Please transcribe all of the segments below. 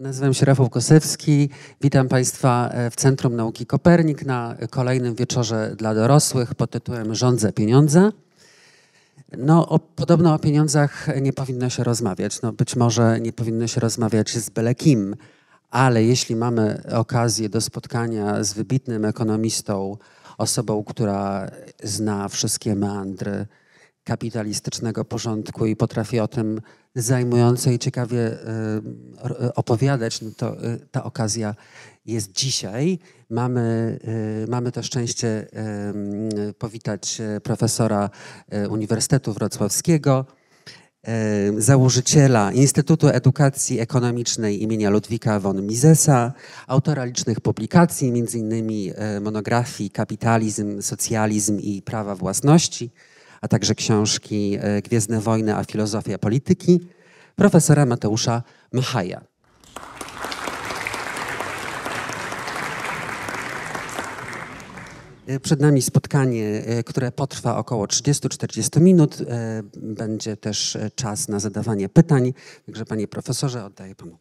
Nazywam się Rafał Kosewski. Witam Państwa e, w Centrum Nauki Kopernik na kolejnym wieczorze dla dorosłych pod tytułem Rządzę pieniądza. No, o, podobno o pieniądzach nie powinno się rozmawiać. No, być może nie powinno się rozmawiać z byle kim, ale jeśli mamy okazję do spotkania z wybitnym ekonomistą, osobą, która zna wszystkie meandry kapitalistycznego porządku i potrafi o tym zajmująco i ciekawie e, e, opowiadać, no to e, ta okazja jest dzisiaj. Mamy, mamy to szczęście powitać profesora Uniwersytetu Wrocławskiego, założyciela Instytutu Edukacji Ekonomicznej imienia Ludwika von Misesa, autora licznych publikacji, m.in. monografii Kapitalizm, Socjalizm i Prawa Własności – a także książki e, Gwiezdne wojny, a filozofia polityki profesora Mateusza Machaja. E, przed nami spotkanie, e, które potrwa około 30-40 minut. Będzie też czas na zadawanie pytań. Także panie profesorze, oddaję panu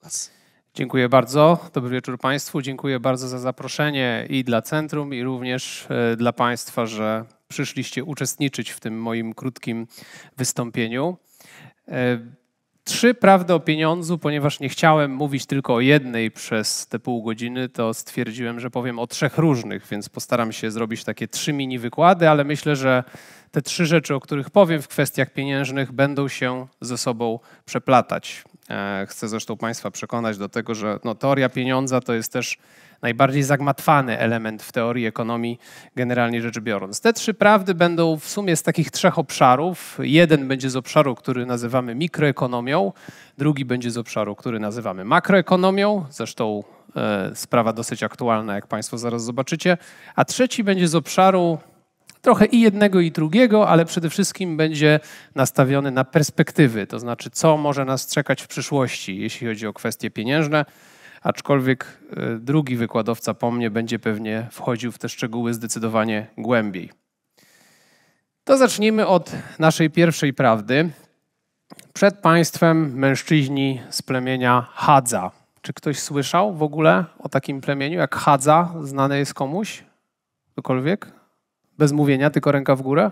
głos. Dziękuję bardzo. Dobry wieczór Państwu. Dziękuję bardzo za zaproszenie i dla centrum, i również dla Państwa, że przyszliście uczestniczyć w tym moim krótkim wystąpieniu. E, trzy prawdy o pieniądzu, ponieważ nie chciałem mówić tylko o jednej przez te pół godziny, to stwierdziłem, że powiem o trzech różnych, więc postaram się zrobić takie trzy mini wykłady, ale myślę, że te trzy rzeczy, o których powiem w kwestiach pieniężnych, będą się ze sobą przeplatać. E, chcę zresztą Państwa przekonać do tego, że no, teoria pieniądza to jest też najbardziej zagmatwany element w teorii ekonomii, generalnie rzecz biorąc. Te trzy prawdy będą w sumie z takich trzech obszarów. Jeden będzie z obszaru, który nazywamy mikroekonomią, drugi będzie z obszaru, który nazywamy makroekonomią, zresztą e, sprawa dosyć aktualna, jak Państwo zaraz zobaczycie, a trzeci będzie z obszaru trochę i jednego, i drugiego, ale przede wszystkim będzie nastawiony na perspektywy, to znaczy co może nas czekać w przyszłości, jeśli chodzi o kwestie pieniężne, aczkolwiek e, drugi wykładowca po mnie będzie pewnie wchodził w te szczegóły zdecydowanie głębiej. To zacznijmy od naszej pierwszej prawdy. Przed państwem mężczyźni z plemienia Hadza. Czy ktoś słyszał w ogóle o takim plemieniu jak Hadza? Znane jest komuś? Cokolwiek? Bez mówienia, tylko ręka w górę?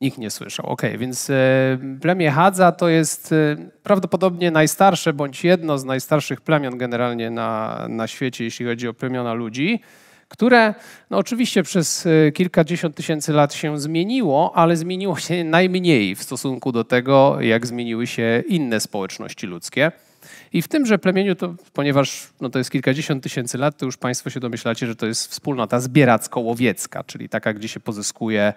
Nikt nie słyszał. Ok, więc e, plemię Hadza to jest e, prawdopodobnie najstarsze bądź jedno z najstarszych plemion generalnie na, na świecie, jeśli chodzi o plemiona ludzi, które no oczywiście przez e, kilkadziesiąt tysięcy lat się zmieniło, ale zmieniło się najmniej w stosunku do tego, jak zmieniły się inne społeczności ludzkie. I w tymże plemieniu, to, ponieważ no to jest kilkadziesiąt tysięcy lat, to już Państwo się domyślacie, że to jest wspólnota zbieracko-łowiecka, czyli taka, gdzie się pozyskuje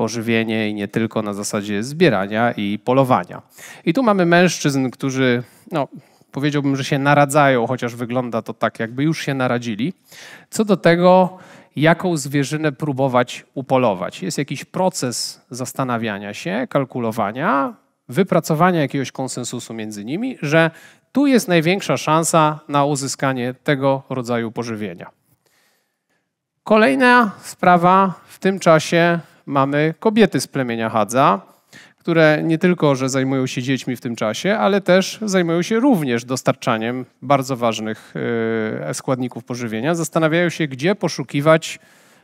pożywienie i nie tylko na zasadzie zbierania i polowania. I tu mamy mężczyzn, którzy no, powiedziałbym, że się naradzają, chociaż wygląda to tak, jakby już się naradzili. Co do tego, jaką zwierzynę próbować upolować. Jest jakiś proces zastanawiania się, kalkulowania, wypracowania jakiegoś konsensusu między nimi, że tu jest największa szansa na uzyskanie tego rodzaju pożywienia. Kolejna sprawa w tym czasie mamy kobiety z plemienia Hadza, które nie tylko, że zajmują się dziećmi w tym czasie, ale też zajmują się również dostarczaniem bardzo ważnych y, składników pożywienia. Zastanawiają się, gdzie poszukiwać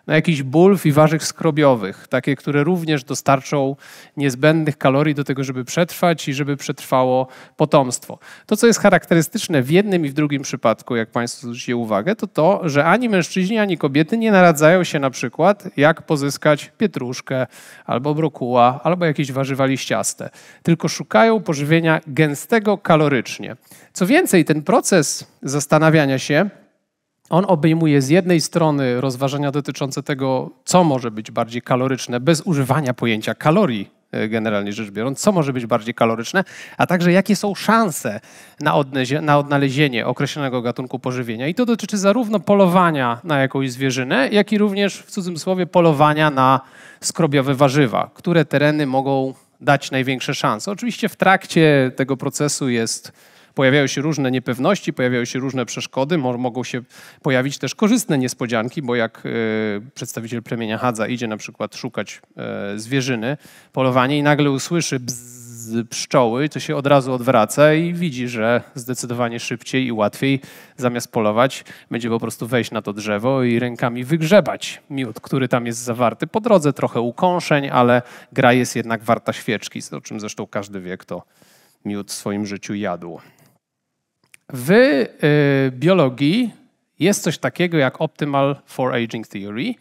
na jakichś bulw i warzyw skrobiowych, takie, które również dostarczą niezbędnych kalorii do tego, żeby przetrwać i żeby przetrwało potomstwo. To, co jest charakterystyczne w jednym i w drugim przypadku, jak Państwo zwrócicie uwagę, to to, że ani mężczyźni, ani kobiety nie naradzają się na przykład, jak pozyskać pietruszkę albo brokuła, albo jakieś warzywa liściaste, tylko szukają pożywienia gęstego kalorycznie. Co więcej, ten proces zastanawiania się, on obejmuje z jednej strony rozważania dotyczące tego, co może być bardziej kaloryczne, bez używania pojęcia kalorii, e, generalnie rzecz biorąc, co może być bardziej kaloryczne, a także jakie są szanse na, na, odnalezienie określonego gatunku pożywienia. I to dotyczy zarówno polowania na jakąś zwierzynę, jak i również w cudzysłowie polowania na skrobiowe warzywa, które tereny mogą dać największe szanse. Oczywiście w trakcie tego procesu jest pojawiają się różne niepewności, pojawiają się różne przeszkody, mogą się pojawić też korzystne niespodzianki, bo jak e, przedstawiciel plemienia Hadza idzie na przykład szukać e, zwierzyny, polowanie i nagle usłyszy bzz, pszczoły, to się od razu odwraca i widzi, że zdecydowanie szybciej i łatwiej zamiast polować będzie po prostu wejść na to drzewo i rękami wygrzebać miód, który tam jest zawarty. Po drodze trochę ukąszeń, ale gra jest jednak warta świeczki, o czym zresztą każdy wie, kto miód w swoim życiu jadł. W y, biologii jest coś takiego jak Optimal for Aging Theory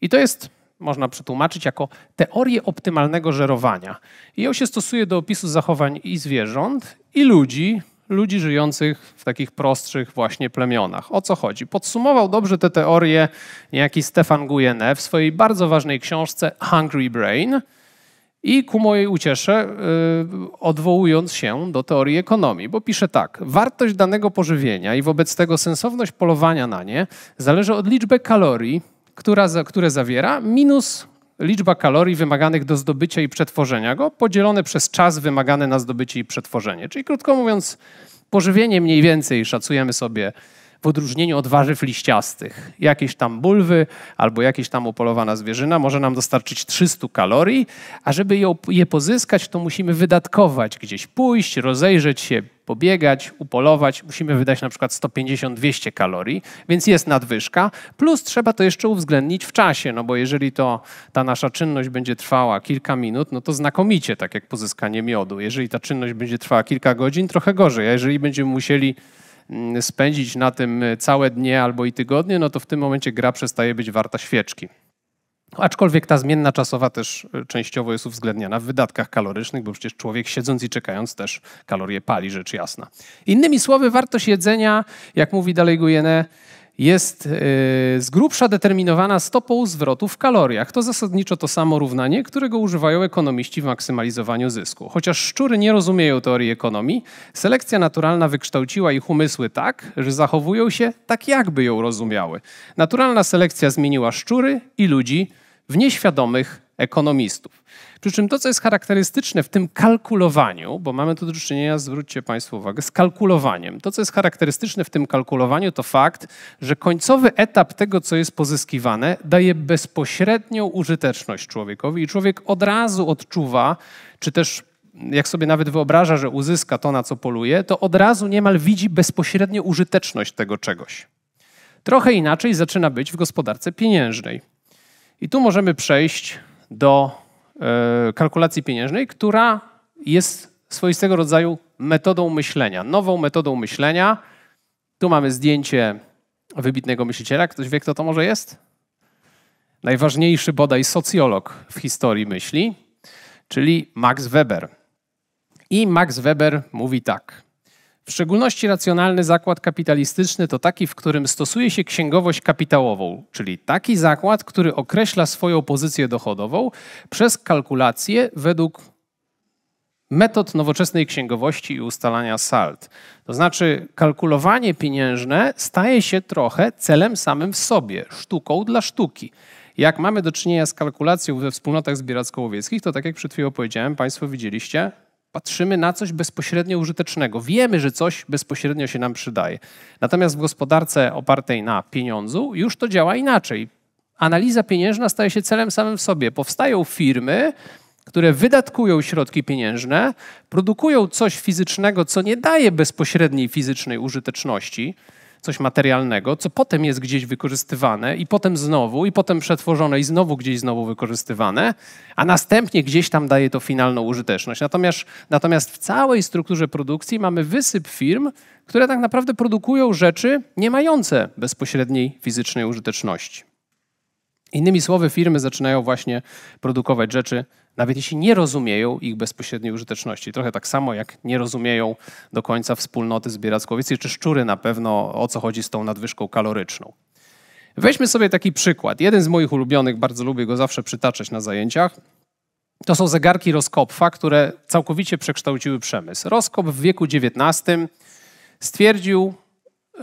i to jest, można przetłumaczyć jako teorię optymalnego żerowania. I ją się stosuje do opisu zachowań i zwierząt, i ludzi, ludzi żyjących w takich prostszych właśnie plemionach. O co chodzi? Podsumował dobrze tę teorię niejaki Stefan Guyenne w swojej bardzo ważnej książce Hungry Brain – i ku mojej uciesze, y, odwołując się do teorii ekonomii, bo pisze tak: wartość danego pożywienia i wobec tego sensowność polowania na nie zależy od liczby kalorii, która, które zawiera, minus liczba kalorii wymaganych do zdobycia i przetworzenia go, podzielone przez czas wymagany na zdobycie i przetworzenie. Czyli krótko mówiąc, pożywienie mniej więcej szacujemy sobie w odróżnieniu od warzyw liściastych. Jakieś tam bulwy albo jakieś tam upolowana zwierzyna może nam dostarczyć 300 kalorii, a żeby je pozyskać, to musimy wydatkować, gdzieś pójść, rozejrzeć się, pobiegać, upolować, musimy wydać na przykład 150-200 kalorii, więc jest nadwyżka, plus trzeba to jeszcze uwzględnić w czasie, no bo jeżeli to ta nasza czynność będzie trwała kilka minut, no to znakomicie, tak jak pozyskanie miodu. Jeżeli ta czynność będzie trwała kilka godzin, trochę gorzej, a jeżeli będziemy musieli Mm, spędzić na tym e, całe dnie albo i tygodnie, no to w tym momencie gra przestaje być warta świeczki. Aczkolwiek ta zmienna czasowa też e, częściowo jest uwzględniana w wydatkach kalorycznych, bo przecież człowiek siedząc i czekając też kalorie pali, rzecz jasna. Innymi słowy, wartość jedzenia, jak mówi dalej Gujene, jest y, z grubsza determinowana stopą zwrotu w kaloriach. To zasadniczo to samo równanie, którego używają ekonomiści w maksymalizowaniu zysku. Chociaż szczury nie rozumieją teorii ekonomii, selekcja naturalna wykształciła ich umysły tak, że zachowują się tak, jakby ją rozumiały. Naturalna selekcja zmieniła szczury i ludzi w nieświadomych ekonomistów. Przy czym to, co jest charakterystyczne w tym kalkulowaniu, bo mamy tu do czynienia, zwróćcie Państwo uwagę, z kalkulowaniem. To, co jest charakterystyczne w tym kalkulowaniu, to fakt, że końcowy etap tego, co jest pozyskiwane, daje bezpośrednią użyteczność człowiekowi i człowiek od razu odczuwa, czy też jak sobie nawet wyobraża, że uzyska to, na co poluje, to od razu niemal widzi bezpośrednią użyteczność tego czegoś. Trochę inaczej zaczyna być w gospodarce pieniężnej. I tu możemy przejść do e, kalkulacji pieniężnej, która jest swoistego rodzaju metodą myślenia, nową metodą myślenia. Tu mamy zdjęcie wybitnego myśliciela. Ktoś wie, kto to może jest? Najważniejszy bodaj socjolog w historii myśli, czyli Max Weber. I Max Weber mówi tak. W szczególności racjonalny zakład kapitalistyczny to taki, w którym stosuje się księgowość kapitałową, czyli taki zakład, który określa swoją pozycję dochodową przez kalkulację według metod nowoczesnej księgowości i ustalania sald. To znaczy, kalkulowanie pieniężne staje się trochę celem samym w sobie, sztuką dla sztuki. Jak mamy do czynienia z kalkulacją we wspólnotach zbieracko-łowieckich, to tak jak przed chwilą powiedziałem, Państwo widzieliście, patrzymy na coś bezpośrednio użytecznego. Wiemy, że coś bezpośrednio się nam przydaje. Natomiast w gospodarce opartej na pieniądzu już to działa inaczej. Analiza pieniężna staje się celem samym w sobie. Powstają firmy, które wydatkują środki pieniężne, produkują coś fizycznego, co nie daje bezpośredniej fizycznej użyteczności, coś materialnego, co potem jest gdzieś wykorzystywane i potem znowu, i potem przetworzone i znowu gdzieś znowu wykorzystywane, a następnie gdzieś tam daje to finalną użyteczność. Natomiast, natomiast w całej strukturze produkcji mamy wysyp firm, które tak naprawdę produkują rzeczy nie mające bezpośredniej fizycznej użyteczności. Innymi słowy, firmy zaczynają właśnie produkować rzeczy, nawet jeśli nie rozumieją ich bezpośredniej użyteczności. Trochę tak samo jak nie rozumieją do końca wspólnoty zbierackowieckiej, czy szczury na pewno o co chodzi z tą nadwyżką kaloryczną. Weźmy sobie taki przykład. Jeden z moich ulubionych, bardzo lubię go zawsze przytaczać na zajęciach. To są zegarki Roskopfa, które całkowicie przekształciły przemysł. Roskop w wieku XIX stwierdził,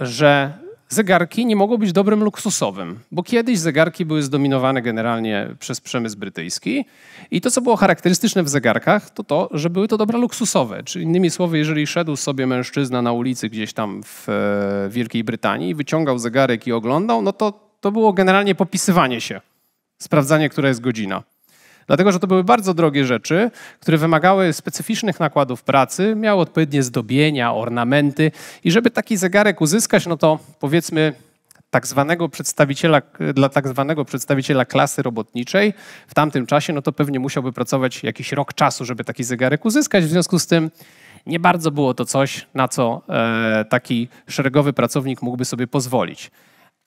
że zegarki nie mogą być dobrym luksusowym, bo kiedyś zegarki były zdominowane generalnie przez przemysł brytyjski i to, co było charakterystyczne w zegarkach, to to, że były to dobra luksusowe. Czyli innymi słowy, jeżeli szedł sobie mężczyzna na ulicy gdzieś tam w e, Wielkiej Brytanii, wyciągał zegarek i oglądał, no to to było generalnie popisywanie się, sprawdzanie, która jest godzina. Dlatego, że to były bardzo drogie rzeczy, które wymagały specyficznych nakładów pracy, miały odpowiednie zdobienia, ornamenty i żeby taki zegarek uzyskać, no to powiedzmy tak zwanego przedstawiciela, dla tak zwanego przedstawiciela klasy robotniczej w tamtym czasie, no to pewnie musiałby pracować jakiś rok czasu, żeby taki zegarek uzyskać. W związku z tym nie bardzo było to coś, na co e, taki szeregowy pracownik mógłby sobie pozwolić.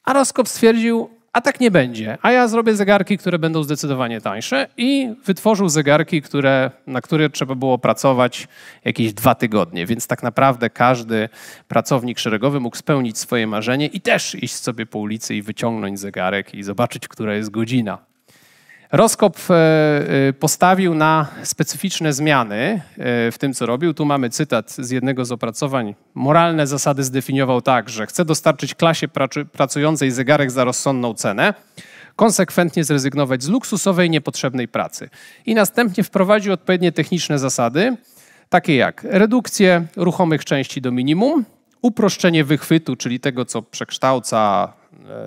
A Roskop stwierdził, a tak nie będzie. A ja zrobię zegarki, które będą zdecydowanie tańsze i wytworzył zegarki, które, na które trzeba było pracować jakieś dwa tygodnie. Więc tak naprawdę każdy pracownik szeregowy mógł spełnić swoje marzenie i też iść sobie po ulicy i wyciągnąć zegarek i zobaczyć, która jest godzina. Roskop e, e, postawił na specyficzne zmiany e, w tym, co robił. Tu mamy cytat z jednego z opracowań. Moralne zasady zdefiniował tak, że chce dostarczyć klasie pracującej zegarek za rozsądną cenę, konsekwentnie zrezygnować z luksusowej, niepotrzebnej pracy. I następnie wprowadził odpowiednie techniczne zasady, takie jak redukcję ruchomych części do minimum, uproszczenie wychwytu, czyli tego, co przekształca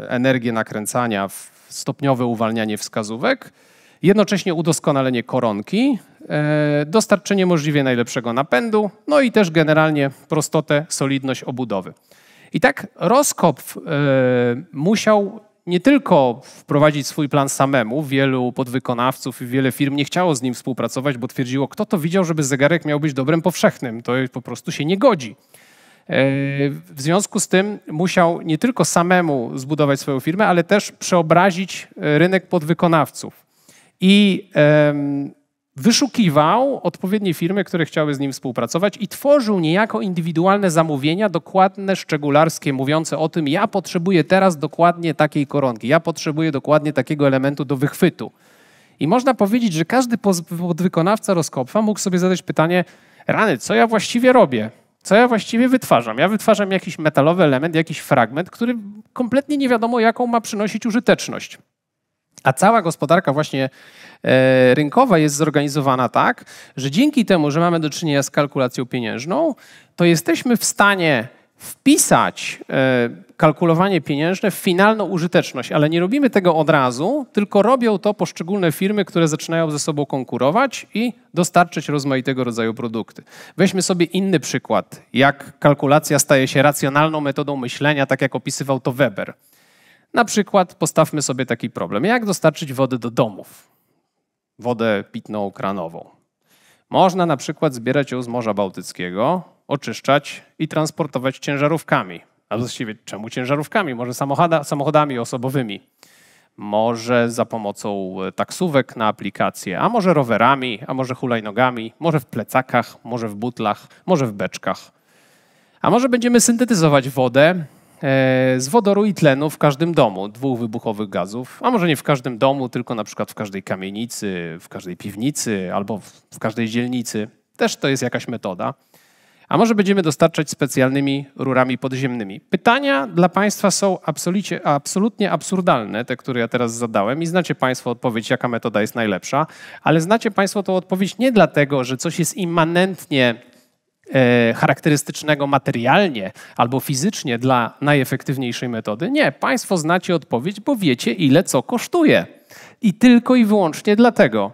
energię nakręcania w stopniowe uwalnianie wskazówek, jednocześnie udoskonalenie koronki, e, dostarczenie możliwie najlepszego napędu, no i też generalnie prostotę, solidność obudowy. I tak Roskopf e, musiał nie tylko wprowadzić swój plan samemu, wielu podwykonawców i wiele firm nie chciało z nim współpracować, bo twierdziło, kto to widział, żeby zegarek miał być dobrem powszechnym, to po prostu się nie godzi. E, w związku z tym musiał nie tylko samemu zbudować swoją firmę, ale też przeobrazić e, rynek podwykonawców. I wyszukiwał odpowiednie firmy, które chciały z nim współpracować i tworzył niejako indywidualne zamówienia, dokładne, szczególarskie, mówiące o tym, ja potrzebuję teraz dokładnie takiej koronki, ja potrzebuję dokładnie takiego elementu do wychwytu. I można powiedzieć, że każdy podwykonawca rozkopfa mógł sobie zadać pytanie, rany, co ja właściwie robię? co ja właściwie wytwarzam? Ja wytwarzam jakiś metalowy element, jakiś fragment, który kompletnie nie wiadomo, jaką ma przynosić użyteczność. A cała gospodarka właśnie e, rynkowa jest zorganizowana tak, że dzięki temu, że mamy do czynienia z kalkulacją pieniężną, to jesteśmy w stanie wpisać e, kalkulowanie pieniężne w finalną użyteczność, ale nie robimy tego od razu, tylko robią to poszczególne firmy, które zaczynają ze sobą konkurować i dostarczyć rozmaitego rodzaju produkty. Weźmy sobie inny przykład, jak kalkulacja staje się racjonalną metodą myślenia, tak jak opisywał to Weber. Na przykład postawmy sobie taki problem: jak dostarczyć wodę do domów? Wodę pitną kranową. Można na przykład zbierać ją z Morza Bałtyckiego, oczyszczać i transportować ciężarówkami. A właściwie czemu ciężarówkami? Może samochodami osobowymi, może za pomocą e, taksówek na aplikację, a może rowerami, a może hulajnogami, może w plecakach, może w butlach, może w beczkach. A może będziemy syntetyzować wodę e, z wodoru i tlenu w każdym domu, dwóch wybuchowych gazów, a może nie w każdym domu, tylko na przykład w każdej kamienicy, w każdej piwnicy albo w każdej dzielnicy. Też to jest jakaś metoda a może będziemy dostarczać specjalnymi rurami podziemnymi. Pytania dla Państwa są absolutnie, absurdalne, te, które ja teraz zadałem, i znacie Państwo odpowiedź, jaka metoda jest najlepsza, ale znacie Państwo tą odpowiedź nie dlatego, że coś jest immanentnie E, charakterystycznego materialnie albo fizycznie dla najefektywniejszej metody? Nie, Państwo znacie odpowiedź, bo wiecie, ile co kosztuje. I tylko i wyłącznie dlatego.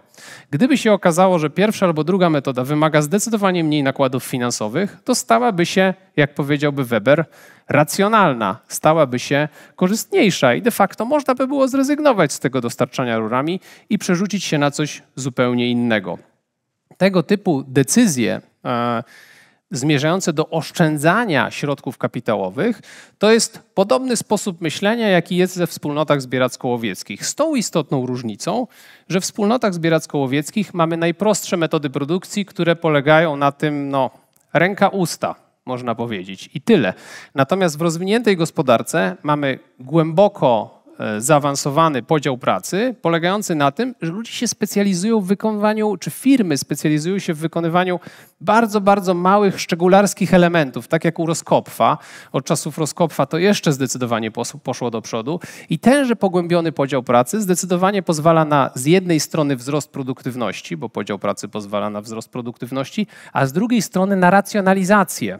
Gdyby się okazało, że pierwsza albo druga metoda wymaga zdecydowanie mniej nakładów finansowych, to stałaby się, jak powiedziałby Weber, racjonalna, stałaby się korzystniejsza i de facto można by było zrezygnować z tego dostarczania rurami i przerzucić się na coś zupełnie innego. Tego typu decyzje, e, zmierzające do oszczędzania środków kapitałowych, to jest podobny sposób myślenia, jaki jest we wspólnotach zbieracko-łowieckich. Z tą istotną różnicą, że w wspólnotach zbieracko-łowieckich mamy najprostsze metody produkcji, które polegają na tym, no, ręka-usta, można powiedzieć, i tyle. Natomiast w rozwiniętej gospodarce mamy głęboko E, zaawansowany podział pracy, polegający na tym, że ludzie się specjalizują w wykonywaniu, czy firmy specjalizują się w wykonywaniu bardzo, bardzo małych, szczególarskich elementów, tak jak u Roskopfa. Od czasów Roskopfa to jeszcze zdecydowanie poszło do przodu. I tenże pogłębiony podział pracy zdecydowanie pozwala na z jednej strony wzrost produktywności, bo podział pracy pozwala na wzrost produktywności, a z drugiej strony na racjonalizację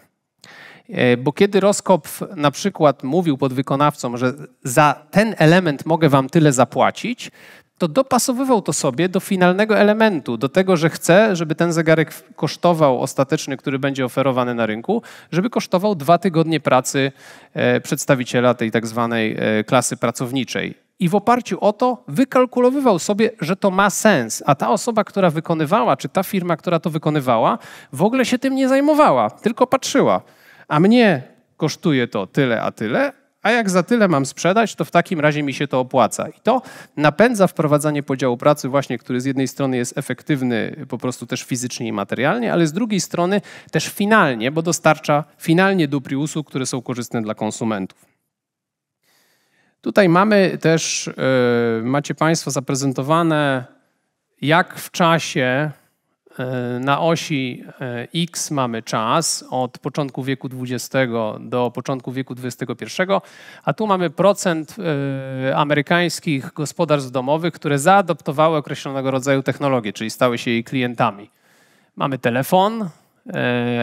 E, bo kiedy Roskopf na przykład mówił podwykonawcom, że za ten element mogę wam tyle zapłacić, to dopasowywał to sobie do finalnego elementu, do tego, że chce, żeby ten zegarek kosztował ostateczny, który będzie oferowany na rynku, żeby kosztował dwa tygodnie pracy e, przedstawiciela tej tak zwanej e, klasy pracowniczej. I w oparciu o to wykalkulowywał sobie, że to ma sens, a ta osoba, która wykonywała, czy ta firma, która to wykonywała, w ogóle się tym nie zajmowała, tylko patrzyła a mnie kosztuje to tyle, a tyle, a jak za tyle mam sprzedać, to w takim razie mi się to opłaca. I to napędza wprowadzanie podziału pracy, właśnie, który z jednej strony jest efektywny po prostu też fizycznie i materialnie, ale z drugiej strony też finalnie, bo dostarcza finalnie dóbr i usług, które są korzystne dla konsumentów. Tutaj mamy też, e, macie Państwo zaprezentowane, jak w czasie E, na osi e, X mamy czas od początku wieku XX do początku wieku XXI, a tu mamy procent e, amerykańskich gospodarstw domowych, które zaadoptowały określonego rodzaju technologię, czyli stały się jej klientami. Mamy telefon,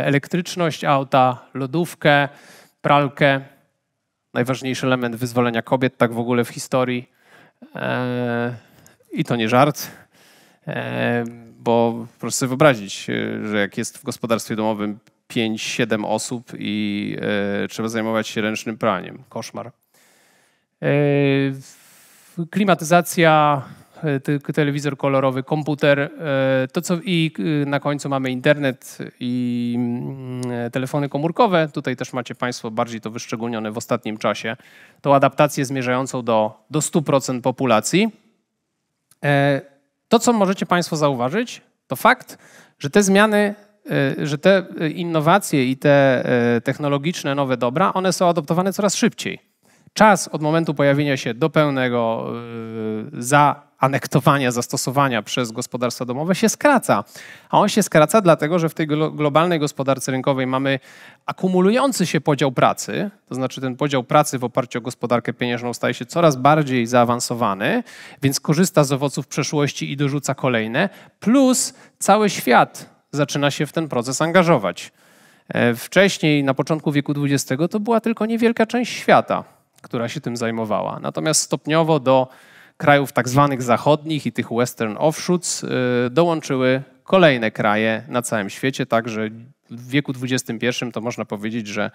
elektryczność auta, lodówkę, pralkę, najważniejszy element wyzwolenia kobiet, tak w ogóle w historii. I to nie żart bo proszę sobie wyobrazić, e, że jak jest w gospodarstwie domowym 5-7 osób i e, trzeba zajmować się ręcznym praniem. Koszmar. E, klimatyzacja, telewizor kolorowy, komputer, to co i na końcu mamy internet i mm, telefony komórkowe. Tutaj też macie Państwo bardziej to wyszczególnione w ostatnim czasie. Tą adaptację zmierzającą do, do 100% populacji. To, co możecie Państwo zauważyć, to fakt, że te zmiany, y, że te y, innowacje i te y, technologiczne nowe dobra, one są adoptowane coraz szybciej. Czas od momentu pojawienia się do pełnego za anektowania, zastosowania przez gospodarstwa domowe się skraca. A on się skraca dlatego, że w tej globalnej gospodarce rynkowej mamy akumulujący się podział pracy, to znaczy ten podział pracy w oparciu o gospodarkę pieniężną staje się coraz bardziej zaawansowany, więc korzysta z owoców przeszłości i dorzuca kolejne, plus cały świat zaczyna się w ten proces angażować. E, wcześniej, na początku wieku XX, to była tylko niewielka część świata, która się tym zajmowała. Natomiast stopniowo do krajów tak zwanych zachodnich i tych western offshoots y, dołączyły kolejne kraje na całym świecie, także w wieku XXI to można powiedzieć, że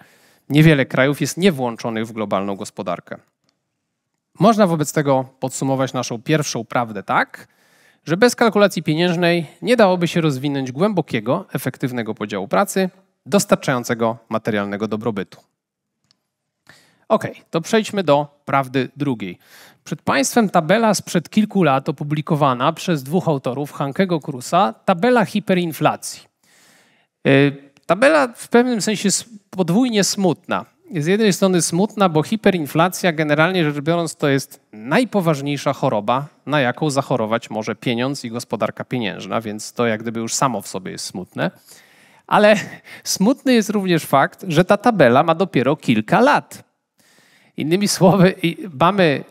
niewiele krajów jest niewłączonych w globalną gospodarkę. Można wobec tego podsumować naszą pierwszą prawdę tak, że bez kalkulacji pieniężnej nie dałoby się rozwinąć głębokiego, efektywnego podziału pracy dostarczającego materialnego dobrobytu. Ok, to przejdźmy do prawdy drugiej. Przed Państwem tabela sprzed kilku lat opublikowana przez dwóch autorów, Hankego Krusa, tabela hiperinflacji. E, tabela w pewnym sensie podwójnie smutna. Z jednej strony smutna, bo hiperinflacja generalnie rzecz biorąc to jest najpoważniejsza choroba, na jaką zachorować może pieniądz i gospodarka pieniężna, więc to jak gdyby już samo w sobie jest smutne. Ale smutny jest również fakt, że ta tabela ma dopiero kilka lat. Innymi słowy, mamy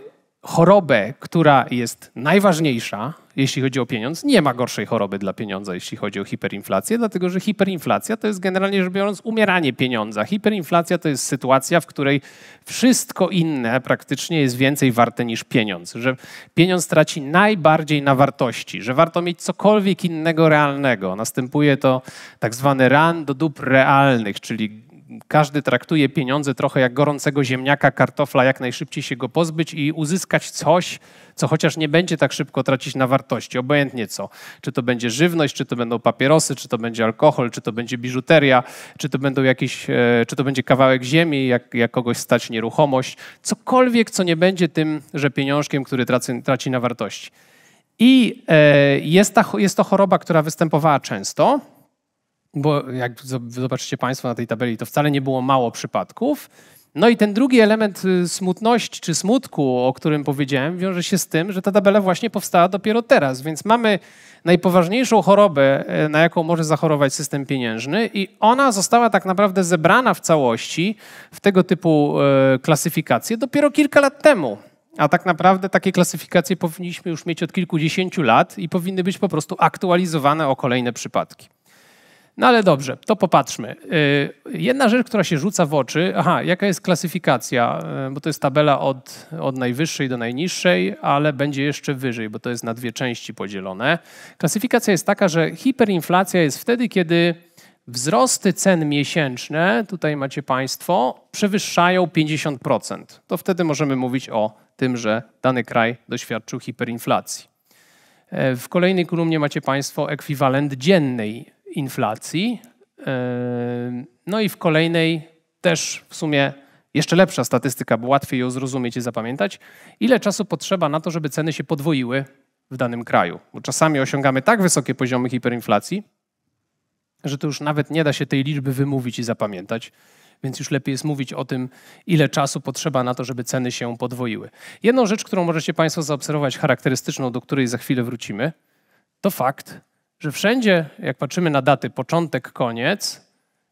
chorobę, która jest najważniejsza, jeśli chodzi o pieniądz, nie ma gorszej choroby dla pieniądza, jeśli chodzi o hiperinflację, dlatego że hiperinflacja to jest generalnie rzecz biorąc umieranie pieniądza. Hiperinflacja to jest sytuacja, w której wszystko inne praktycznie jest więcej warte niż pieniądz, że pieniądz traci najbardziej na wartości, że warto mieć cokolwiek innego realnego. Następuje to tak zwany ran do dóbr realnych, czyli każdy traktuje pieniądze trochę jak gorącego ziemniaka, kartofla, jak najszybciej się go pozbyć i uzyskać coś, co chociaż nie będzie tak szybko tracić na wartości, obojętnie co. Czy to będzie żywność, czy to będą papierosy, czy to będzie alkohol, czy to będzie biżuteria, czy to, będą jakieś, e, czy to będzie kawałek ziemi, jak, jak kogoś stać nieruchomość, cokolwiek, co nie będzie tym, że pieniążkiem, który traci, traci na wartości. I e, jest, ta, jest to choroba, która występowała często, bo jak zobaczycie Państwo na tej tabeli, to wcale nie było mało przypadków. No i ten drugi element y, smutności czy smutku, o którym powiedziałem, wiąże się z tym, że ta tabela właśnie powstała dopiero teraz, więc mamy najpoważniejszą chorobę, y, na jaką może zachorować system pieniężny i ona została tak naprawdę zebrana w całości w tego typu y, klasyfikacje dopiero kilka lat temu. A tak naprawdę takie klasyfikacje powinniśmy już mieć od kilkudziesięciu lat i powinny być po prostu aktualizowane o kolejne przypadki. No ale dobrze, to popatrzmy. Y, jedna rzecz, która się rzuca w oczy, aha, jaka jest klasyfikacja, y, bo to jest tabela od, od najwyższej do najniższej, ale będzie jeszcze wyżej, bo to jest na dwie części podzielone. Klasyfikacja jest taka, że hiperinflacja jest wtedy, kiedy wzrosty cen miesięczne, tutaj macie Państwo, przewyższają 50%. To wtedy możemy mówić o tym, że dany kraj doświadczył hiperinflacji. Y, w kolejnej kolumnie macie Państwo ekwiwalent dziennej inflacji. No i w kolejnej też w sumie jeszcze lepsza statystyka, bo łatwiej ją zrozumieć i zapamiętać. Ile czasu potrzeba na to, żeby ceny się podwoiły w danym kraju? Bo czasami osiągamy tak wysokie poziomy hiperinflacji, że to już nawet nie da się tej liczby wymówić i zapamiętać. Więc już lepiej jest mówić o tym, ile czasu potrzeba na to, żeby ceny się podwoiły. Jedną rzecz, którą możecie Państwo zaobserwować charakterystyczną, do której za chwilę wrócimy, to fakt, że wszędzie, jak patrzymy na daty początek, koniec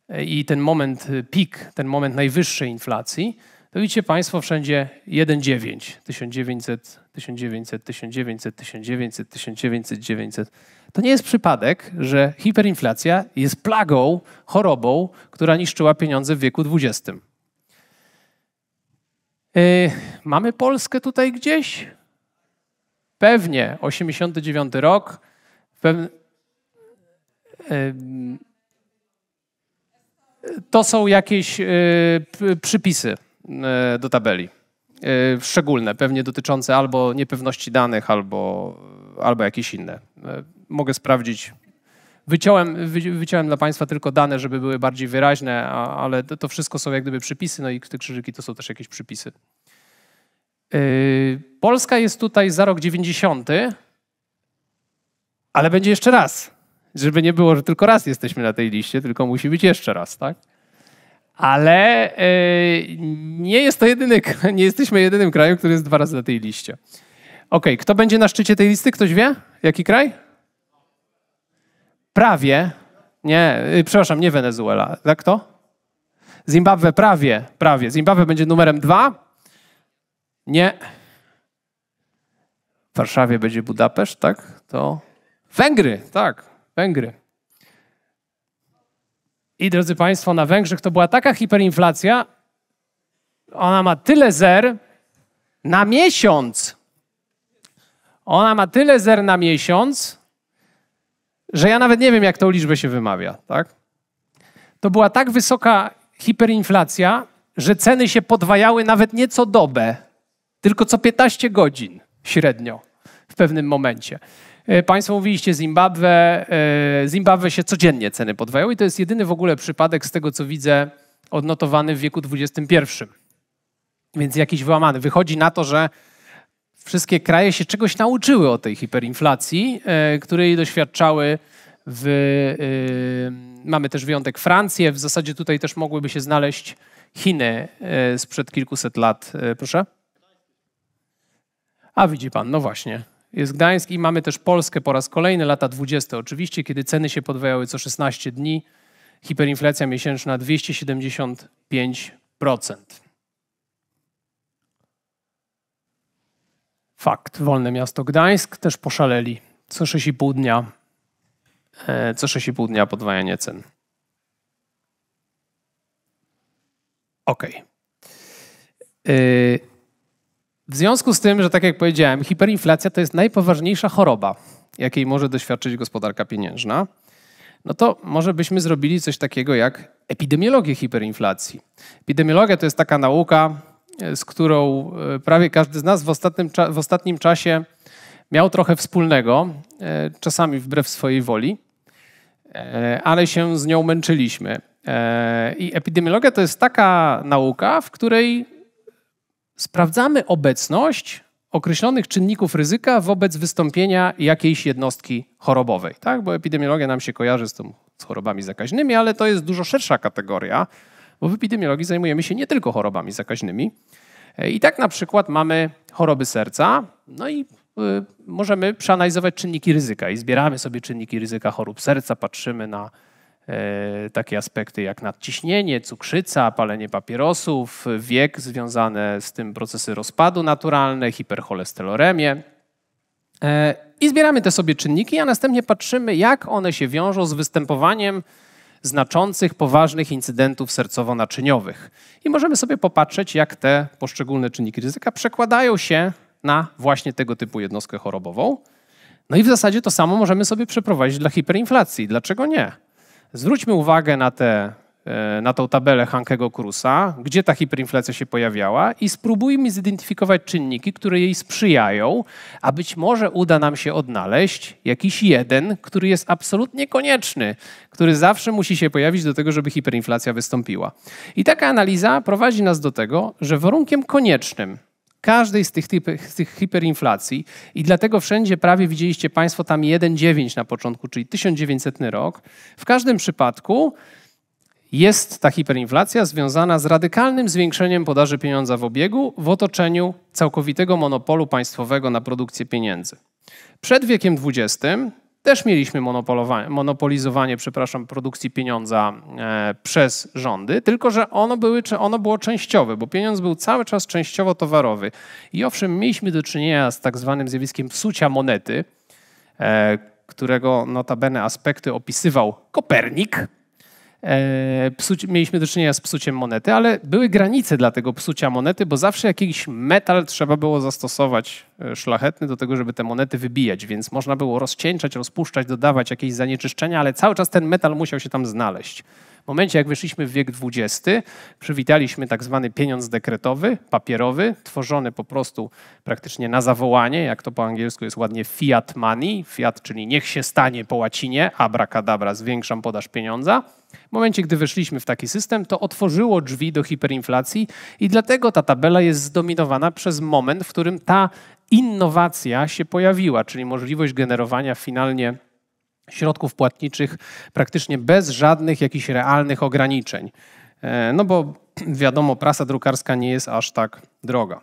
e, i ten moment e, pik, ten moment najwyższej inflacji, to widzicie Państwo wszędzie 1,9, 1900, 1900, 1900, 1900, 1900, 900. To nie jest przypadek, że hiperinflacja jest plagą, chorobą, która niszczyła pieniądze w wieku XX. Yy, e, mamy Polskę tutaj gdzieś? Pewnie, 89 rok. To są jakieś e, przypisy e, do tabeli. E, szczególne, pewnie dotyczące albo niepewności danych, albo, albo jakieś inne. Mogę sprawdzić. Wyciąłem, wyciąłem dla Państwa tylko dane, żeby były bardziej wyraźne, ale to, to, wszystko są jak gdyby przypisy, no i te krzyżyki to są też jakieś przypisy. Polska jest tutaj za rok 90, ale będzie jeszcze raz. Żeby nie było, że tylko raz jesteśmy na tej liście, tylko musi być jeszcze raz, tak? Ale e, nie jest to jedyny, nie jesteśmy jedynym krajem, który jest dwa razy na tej liście. OK, kto będzie na szczycie tej listy? Ktoś wie? Jaki kraj? Prawie. Nie, y, przepraszam, nie Wenezuela. Tak kto? Zimbabwe, prawie, prawie. Zimbabwe będzie numerem dwa. Nie. W Warszawie będzie Budapeszt, tak? To Węgry, tak. Węgry. I drodzy Państwo, na Węgrzech to była taka hiperinflacja, ona ma tyle zer na miesiąc. Ona ma tyle zer na miesiąc, że ja nawet nie wiem, jak tą liczbę się wymawia. Tak? To była tak wysoka hiperinflacja, że ceny się podwajały nawet nie co dobę, tylko co 15 godzin średnio w pewnym momencie. E, państwo mówiliście Zimbabwe. E, Zimbabwe się codziennie ceny podwajają i to jest jedyny w ogóle przypadek z tego, co widzę, odnotowany w wieku XXI. Więc jakiś wyłamany. Wychodzi na to, że wszystkie kraje się czegoś nauczyły o tej hiperinflacji, e, której doświadczały w... Mamy też wyjątek Francję. W zasadzie tutaj też mogłyby się znaleźć Chiny sprzed kilkuset lat. Proszę. A widzi pan, no właśnie jest Gdańsk i mamy też Polskę po raz kolejny, lata 20 oczywiście, kiedy ceny się podwajały co 16 dni, hiperinflacja miesięczna 275%. Fakt, wolne miasto Gdańsk też poszaleli co 6,5 dnia, e, co 6,5 dnia podwajanie cen. OK. W związku z tym, że tak jak powiedziałem, hiperinflacja to jest najpoważniejsza choroba, jakiej może doświadczyć gospodarka pieniężna, no to może byśmy zrobili coś takiego jak epidemiologię hiperinflacji. Epidemiologia to jest taka nauka, e, z którą e, prawie każdy z nas w ostatnim, w ostatnim czasie miał trochę wspólnego, e, czasami wbrew swojej woli, ale się z nią męczyliśmy. I epidemiologia to jest taka nauka, w której Sprawdzamy obecność określonych czynników ryzyka wobec wystąpienia jakiejś jednostki chorobowej, tak? Bo epidemiologia nam się kojarzy z, tą, z chorobami zakaźnymi, ale to jest dużo szersza kategoria, bo w epidemiologii zajmujemy się nie tylko chorobami zakaźnymi. E, I tak na przykład mamy choroby serca, no i y, możemy przeanalizować czynniki ryzyka i zbieramy sobie czynniki ryzyka chorób serca, patrzymy na E, takie aspekty jak nadciśnienie, cukrzyca, palenie papierosów, wiek związane z tym procesy rozpadu naturalne, hipercholesterolemię. E, I zbieramy te sobie czynniki, a następnie patrzymy, jak one się wiążą z występowaniem znaczących, poważnych incydentów sercowo-naczyniowych. I możemy sobie popatrzeć, jak te poszczególne czynniki ryzyka przekładają się na właśnie tego typu jednostkę chorobową. No i w zasadzie to samo możemy sobie przeprowadzić dla hiperinflacji. Dlaczego nie? Zwróćmy uwagę na, tę e, na tą tabelę Hankego Krusa, gdzie ta hiperinflacja się pojawiała i spróbujmy zidentyfikować czynniki, które jej sprzyjają, a być może uda nam się odnaleźć jakiś jeden, który jest absolutnie konieczny, który zawsze musi się pojawić do tego, żeby hiperinflacja wystąpiła. I taka analiza prowadzi nas do tego, że warunkiem koniecznym każdej z tych, typy, z tych hiperinflacji i dlatego wszędzie prawie widzieliście Państwo tam 1,9 na początku, czyli 1900 rok. W każdym przypadku jest ta hiperinflacja związana z radykalnym zwiększeniem podaży pieniądza w obiegu w otoczeniu całkowitego monopolu państwowego na produkcję pieniędzy. Przed wiekiem XX też mieliśmy monopolizowanie przepraszam, produkcji pieniądza e, przez rządy, tylko że ono, były, ono było częściowe, bo pieniądz był cały czas częściowo towarowy. I owszem, mieliśmy do czynienia z tak zwanym zjawiskiem psucia monety, e, którego notabene aspekty opisywał Kopernik. E, psuć, mieliśmy do czynienia z psuciem monety, ale były granice dla tego psucia monety, bo zawsze jakiś metal trzeba było zastosować E, szlachetny do tego, żeby te monety wybijać, więc można było rozcieńczać, rozpuszczać, dodawać jakieś zanieczyszczenia, ale cały czas ten metal musiał się tam znaleźć. W momencie, jak wyszliśmy w wiek XX, przywitaliśmy tak zwany pieniądz dekretowy, papierowy, tworzony po prostu praktycznie na zawołanie, jak to po angielsku jest ładnie fiat money, fiat, czyli niech się stanie po łacinie, abracadabra, zwiększam podaż pieniądza. W momencie, gdy weszliśmy w taki system, to otworzyło drzwi do hiperinflacji i dlatego ta tabela jest zdominowana przez moment, w którym ta innowacja się pojawiła, czyli możliwość generowania finalnie środków płatniczych praktycznie bez żadnych jakichś realnych ograniczeń. E, no bo wiadomo, prasa drukarska nie jest aż tak droga.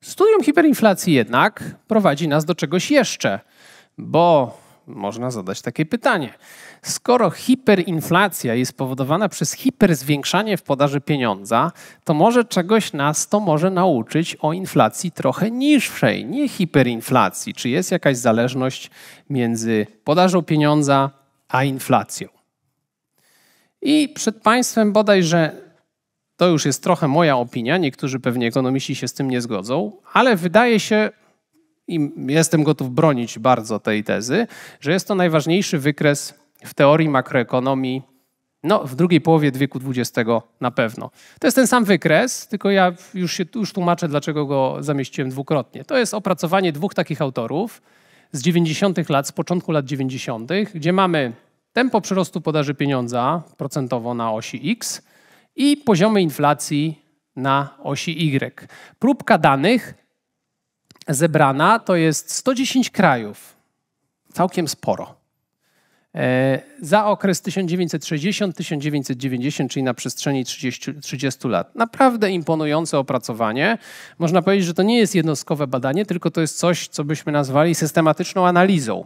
Studium hiperinflacji jednak prowadzi nas do czegoś jeszcze, bo można zadać takie pytanie. Skoro hiperinflacja jest powodowana przez hiperzwiększanie w podaży pieniądza, to może czegoś nas to może nauczyć o inflacji trochę niższej, nie hiperinflacji. Czy jest jakaś zależność między podażą pieniądza a inflacją? I przed Państwem bodajże to już jest trochę moja opinia, niektórzy pewnie ekonomiści się z tym nie zgodzą, ale wydaje się, i jestem gotów bronić bardzo tej tezy, że jest to najważniejszy wykres w teorii makroekonomii, no w drugiej połowie wieku XX na pewno. To jest ten sam wykres, tylko ja już, się, już tłumaczę, dlaczego go zamieściłem dwukrotnie. To jest opracowanie dwóch takich autorów z 90 lat, z początku lat 90., gdzie mamy tempo przyrostu podaży pieniądza procentowo na osi X i poziomy inflacji na osi Y. Próbka danych zebrana to jest 110 krajów. Całkiem sporo. E, za okres 1960-1990, czyli na przestrzeni 30, 30 lat. Naprawdę imponujące opracowanie. Można powiedzieć, że to nie jest jednostkowe badanie, tylko to jest coś, co byśmy nazwali systematyczną analizą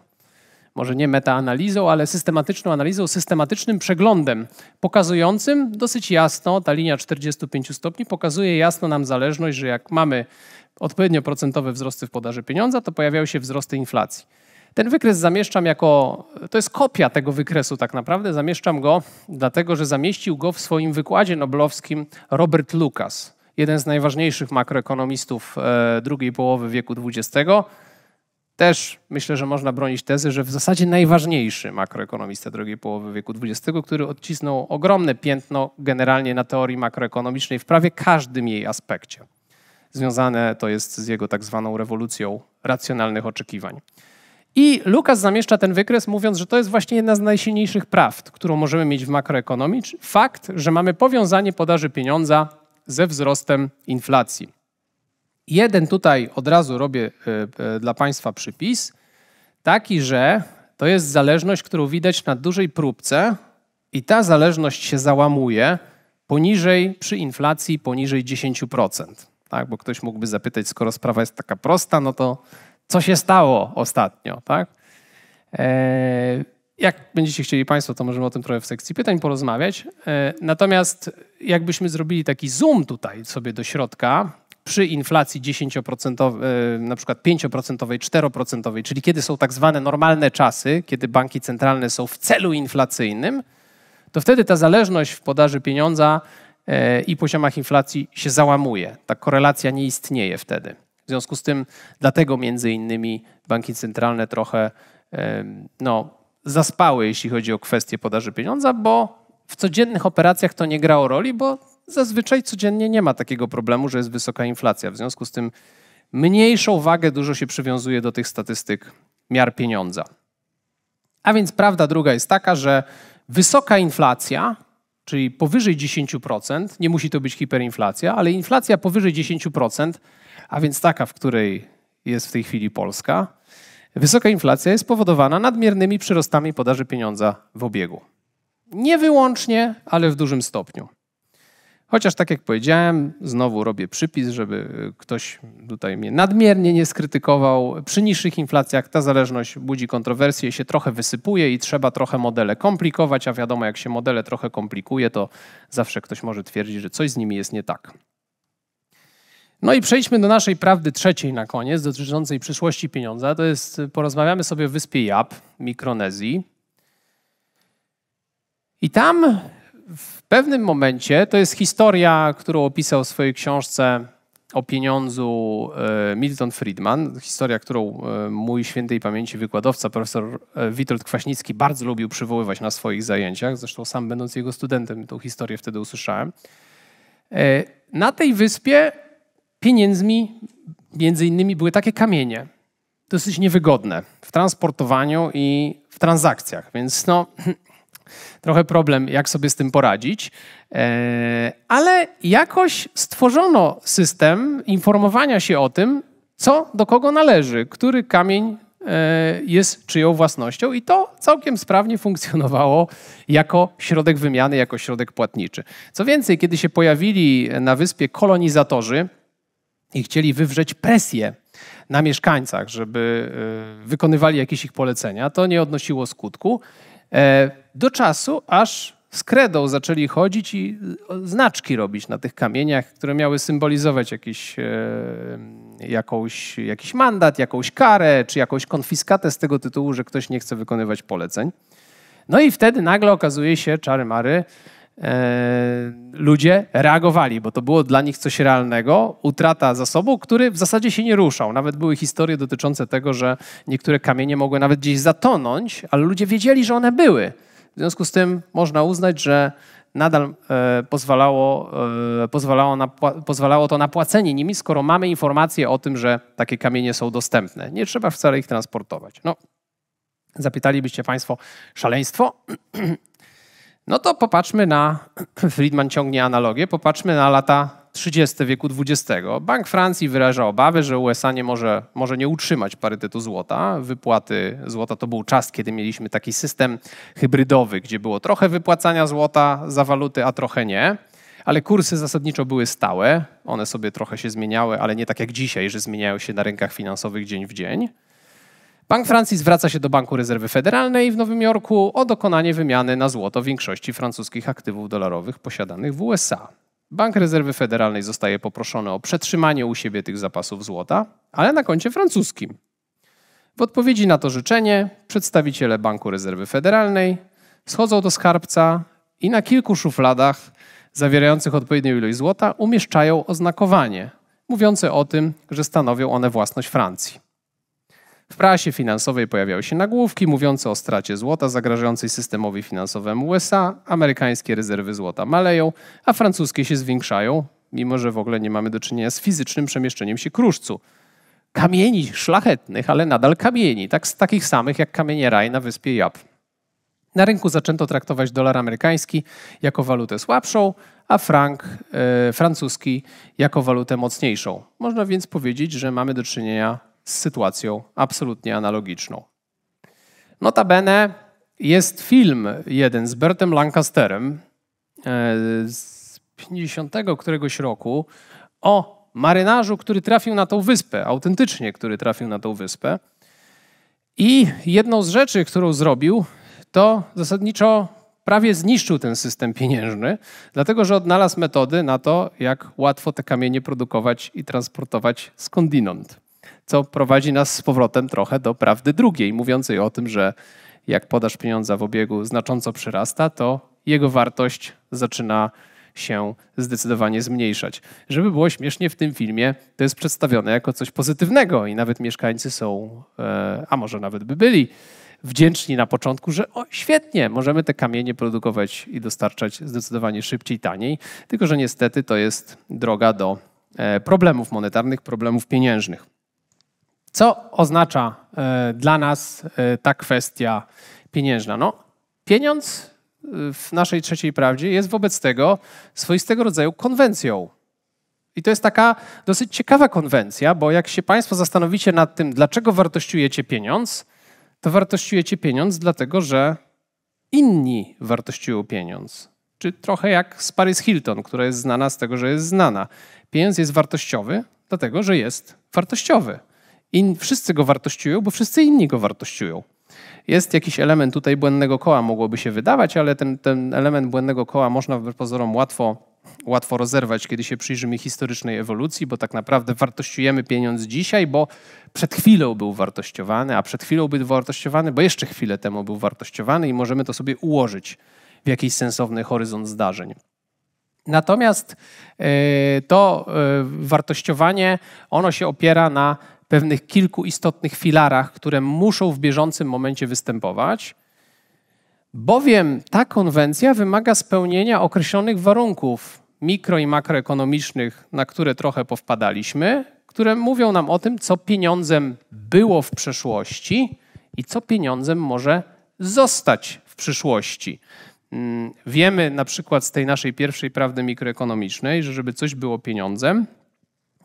może nie metaanalizą, ale systematyczną analizą, systematycznym przeglądem, pokazującym dosyć jasno, ta linia 45 stopni pokazuje jasno nam zależność, że jak mamy odpowiednio procentowe wzrosty w podaży pieniądza, to pojawiały się wzrosty inflacji. Ten wykres zamieszczam jako, to jest kopia tego wykresu tak naprawdę, zamieszczam go dlatego, że zamieścił go w swoim wykładzie noblowskim Robert Lucas, jeden z najważniejszych makroekonomistów e, drugiej połowy wieku XX. Też myślę, że można bronić tezy, że w zasadzie najważniejszy makroekonomista drugiej połowy wieku XX, który odcisnął ogromne piętno generalnie na teorii makroekonomicznej w prawie każdym jej aspekcie. Związane to jest z jego tak zwaną rewolucją racjonalnych oczekiwań. I Lukas zamieszcza ten wykres, mówiąc, że to jest właśnie jedna z najsilniejszych prawd, którą możemy mieć w makroekonomii, fakt, że mamy powiązanie podaży pieniądza ze wzrostem inflacji. Jeden tutaj od razu robię e, e, dla Państwa przypis, taki, że to jest zależność, którą widać na dużej próbce i ta zależność się załamuje poniżej, przy inflacji poniżej 10% tak? Bo ktoś mógłby zapytać, skoro sprawa jest taka prosta, no to co się stało ostatnio, tak? E, jak będziecie chcieli Państwo, to możemy o tym trochę w sekcji pytań porozmawiać. E, natomiast jakbyśmy zrobili taki zoom tutaj sobie do środka, przy inflacji 10%, e, na przykład 5%, 4%, czyli kiedy są tak zwane normalne czasy, kiedy banki centralne są w celu inflacyjnym, to wtedy ta zależność w podaży pieniądza E, i poziomach inflacji się załamuje. Ta korelacja nie istnieje wtedy. W związku z tym, dlatego między innymi banki centralne trochę e, no, zaspały, jeśli chodzi o kwestię podaży pieniądza, bo w codziennych operacjach to nie grało roli, bo zazwyczaj codziennie nie ma takiego problemu, że jest wysoka inflacja. W związku z tym mniejszą wagę dużo się przywiązuje do tych statystyk miar pieniądza. A więc prawda druga jest taka, że wysoka inflacja czyli powyżej 10%, nie musi to być hiperinflacja, ale inflacja powyżej 10%, a więc taka, w której jest w tej chwili Polska, wysoka inflacja jest powodowana nadmiernymi przyrostami podaży pieniądza w obiegu. Nie wyłącznie, ale w dużym stopniu. Chociaż tak jak powiedziałem, znowu robię przypis, żeby e, ktoś tutaj mnie nadmiernie nie skrytykował. Przy niższych inflacjach ta zależność budzi kontrowersje, się trochę wysypuje i trzeba trochę modele komplikować, a wiadomo, jak się modele trochę komplikuje, to zawsze ktoś może twierdzić, że coś z nimi jest nie tak. No i przejdźmy do naszej prawdy trzeciej na koniec, dotyczącej przyszłości pieniądza. To jest, e, porozmawiamy sobie o wyspie Jap, Mikronezji. I tam w pewnym momencie, to jest historia, którą opisał w swojej książce o pieniądzu e, Milton Friedman, historia, którą e, mój świętej pamięci wykładowca, profesor e, Witold Kwaśnicki bardzo lubił przywoływać na swoich zajęciach, zresztą sam będąc jego studentem tą historię wtedy usłyszałem. Na tej wyspie pieniędzmi między innymi były takie kamienie, dosyć niewygodne w transportowaniu i w transakcjach, więc no trochę problem, jak sobie z tym poradzić, e, ale jakoś stworzono system informowania się o tym, co do kogo należy, który kamień e, jest czyją własnością i to całkiem sprawnie funkcjonowało jako środek wymiany, jako środek płatniczy. Co więcej, kiedy się pojawili na wyspie kolonizatorzy i chcieli wywrzeć presję na mieszkańcach, żeby e, wykonywali jakieś ich polecenia, to nie odnosiło skutku E, do czasu, aż z kredą zaczęli chodzić i e, znaczki robić na tych kamieniach, które miały symbolizować jakiś, e, jakąś, jakiś mandat, jakąś karę, czy jakąś konfiskatę z tego tytułu, że ktoś nie chce wykonywać poleceń. No i wtedy nagle okazuje się, czary mary, E, ludzie reagowali, bo to było dla nich coś realnego, utrata zasobu, który w zasadzie się nie ruszał. Nawet były historie dotyczące tego, że niektóre kamienie mogły nawet gdzieś zatonąć, ale ludzie wiedzieli, że one były. W związku z tym można uznać, że nadal e, pozwalało, e, pozwalało, na, pozwalało to na płacenie nimi, skoro mamy informacje o tym, że takie kamienie są dostępne. Nie trzeba wcale ich transportować. No, zapytalibyście Państwo, szaleństwo? No to popatrzmy na, Friedman ciągnie analogię, popatrzmy na lata 30 wieku XX. Bank Francji wyraża obawy, że USA nie może, może nie utrzymać parytetu złota. Wypłaty złota to był czas, kiedy mieliśmy taki system hybrydowy, gdzie było trochę wypłacania złota za waluty, a trochę nie. Ale kursy zasadniczo były stałe, one sobie trochę się zmieniały, ale nie tak jak dzisiaj, że zmieniają się na rynkach finansowych dzień w dzień. Bank Francji zwraca się do Banku Rezerwy Federalnej w Nowym Jorku o dokonanie wymiany na złoto większości francuskich aktywów dolarowych posiadanych w USA. Bank Rezerwy Federalnej zostaje poproszony o przetrzymanie u siebie tych zapasów złota, ale na koncie francuskim. W odpowiedzi na to życzenie przedstawiciele Banku Rezerwy Federalnej schodzą do skarbca i na kilku szufladach zawierających odpowiednią ilość złota umieszczają oznakowanie mówiące o tym, że stanowią one własność Francji. W prasie finansowej pojawiały się nagłówki mówiące o stracie złota zagrażającej systemowi finansowemu USA, amerykańskie rezerwy złota maleją, a francuskie się zwiększają, mimo że w ogóle nie mamy do czynienia z fizycznym przemieszczeniem się kruszcu. Kamieni szlachetnych, ale nadal kamieni, tak z takich samych jak kamienie raj na wyspie Jap. Na rynku zaczęto traktować dolar amerykański jako walutę słabszą, a frank e, francuski jako walutę mocniejszą. Można więc powiedzieć, że mamy do czynienia z sytuacją absolutnie analogiczną. Notabene jest film jeden z Bertem Lancasterem e, z 50 któregoś roku o marynarzu, który trafił na tą wyspę, autentycznie, który trafił na tą wyspę. I jedną z rzeczy, którą zrobił, to zasadniczo prawie zniszczył ten system pieniężny, dlatego że odnalazł metody na to, jak łatwo te kamienie produkować i transportować skądinąd co prowadzi nas z powrotem trochę do prawdy drugiej, mówiącej o tym, że jak podaż pieniądza w obiegu znacząco przyrasta, to jego wartość zaczyna się zdecydowanie zmniejszać. Żeby było śmiesznie, w tym filmie to jest przedstawione jako coś pozytywnego i nawet mieszkańcy są, e, a może nawet by byli, wdzięczni na początku, że o, świetnie, możemy te kamienie produkować i dostarczać zdecydowanie szybciej, taniej. Tylko, że niestety to jest droga do e, problemów monetarnych, problemów pieniężnych. Co oznacza e, dla nas e, ta kwestia pieniężna? No, pieniądz e, w naszej trzeciej prawdzie jest wobec tego swoistego rodzaju konwencją. I to jest taka dosyć ciekawa konwencja, bo jak się Państwo zastanowicie nad tym, dlaczego wartościujecie pieniądz, to wartościujecie pieniądz dlatego, że inni wartościują pieniądz. Czy trochę jak z Paris Hilton, która jest znana z tego, że jest znana. Pieniądz jest wartościowy, dlatego że jest wartościowy in, wszyscy go wartościują, bo wszyscy inni go wartościują. Jest jakiś element tutaj błędnego koła, mogłoby się wydawać, ale ten, ten element błędnego koła można wbrew pozorom łatwo, łatwo rozerwać, kiedy się przyjrzymy historycznej ewolucji, bo tak naprawdę wartościujemy pieniądz dzisiaj, bo przed chwilą był wartościowany, a przed chwilą był wartościowany, bo jeszcze chwilę temu był wartościowany i możemy to sobie ułożyć w jakiś sensowny horyzont zdarzeń. Natomiast e, to e, wartościowanie, ono się opiera na pewnych kilku istotnych filarach, które muszą w bieżącym momencie występować, bowiem ta konwencja wymaga spełnienia określonych warunków mikro i makroekonomicznych, na które trochę powpadaliśmy, które mówią nam o tym, co pieniądzem było w przeszłości i co pieniądzem może zostać w przyszłości. Mm, wiemy na przykład z tej naszej pierwszej prawdy mikroekonomicznej, że żeby coś było pieniądzem,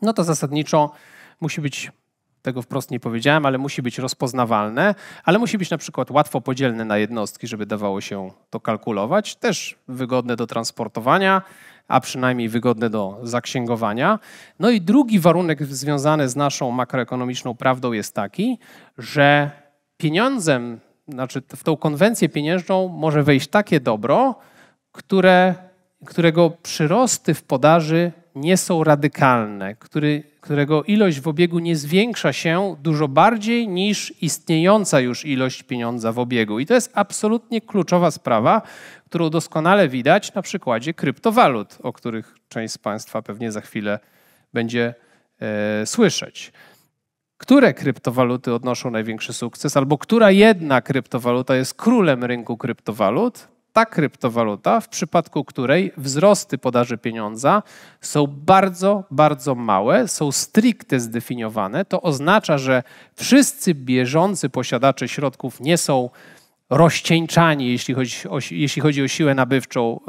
no to zasadniczo musi być tego wprost nie powiedziałem, ale musi być rozpoznawalne, ale musi być na przykład łatwo podzielne na jednostki, żeby dawało się to kalkulować, też wygodne do transportowania, a przynajmniej wygodne do zaksięgowania. No i drugi warunek związany z naszą makroekonomiczną prawdą jest taki, że pieniądzem, znaczy w tą konwencję pieniężną może wejść takie dobro, które, którego przyrosty w podaży nie są radykalne, który którego ilość w obiegu nie zwiększa się dużo bardziej niż istniejąca już ilość pieniądza w obiegu. I to jest absolutnie kluczowa sprawa, którą doskonale widać na przykładzie kryptowalut, o których część z Państwa pewnie za chwilę będzie e, słyszeć. Które kryptowaluty odnoszą największy sukces, albo która jedna kryptowaluta jest królem rynku kryptowalut? ta kryptowaluta, w przypadku której wzrosty podaży pieniądza są bardzo, bardzo małe, są stricte zdefiniowane. To oznacza, że wszyscy bieżący posiadacze środków nie są rozcieńczani, jeśli chodzi o, jeśli chodzi o siłę nabywczą,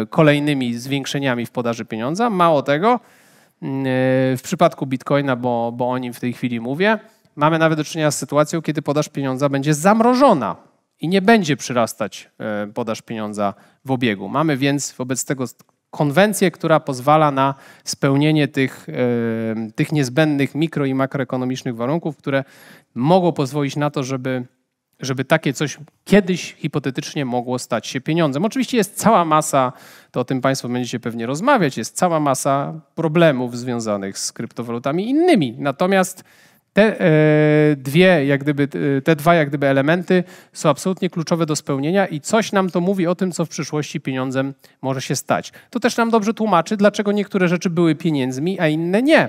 e, kolejnymi zwiększeniami w podaży pieniądza. Mało tego, e, w przypadku bitcoina, bo, bo o nim w tej chwili mówię, mamy nawet do czynienia z sytuacją, kiedy podaż pieniądza będzie zamrożona i nie będzie przyrastać e, podaż pieniądza w obiegu. Mamy więc wobec tego konwencję, która pozwala na spełnienie tych, e, tych niezbędnych mikro i makroekonomicznych warunków, które mogą pozwolić na to, żeby, żeby takie coś kiedyś hipotetycznie mogło stać się pieniądzem. Oczywiście jest cała masa, to o tym Państwo będziecie pewnie rozmawiać, jest cała masa problemów związanych z kryptowalutami innymi. Natomiast te e, dwie, jak gdyby, e, te dwa jak gdyby elementy są absolutnie kluczowe do spełnienia i coś nam to mówi o tym, co w przyszłości pieniądzem może się stać. To też nam dobrze tłumaczy, dlaczego niektóre rzeczy były pieniędzmi, a inne nie.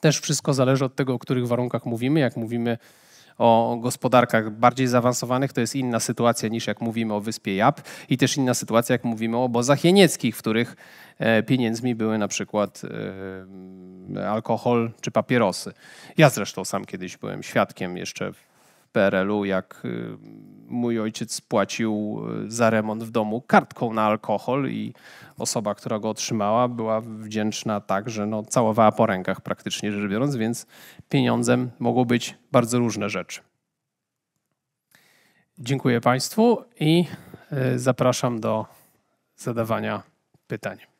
Też wszystko zależy od tego, o których warunkach mówimy. Jak mówimy o gospodarkach bardziej zaawansowanych, to jest inna sytuacja niż jak mówimy o wyspie Jap i też inna sytuacja jak mówimy o obozach jenieckich, w których e, pieniędzmi były na przykład e, alkohol czy papierosy. Ja zresztą sam kiedyś byłem świadkiem jeszcze PRL-u, jak y, mój ojciec płacił y, za remont w domu kartką na alkohol i osoba, która go otrzymała, była wdzięczna tak, że no, całowała po rękach praktycznie rzecz biorąc, więc pieniądzem mogą być bardzo różne rzeczy. Dziękuję Państwu i y, zapraszam do zadawania pytań.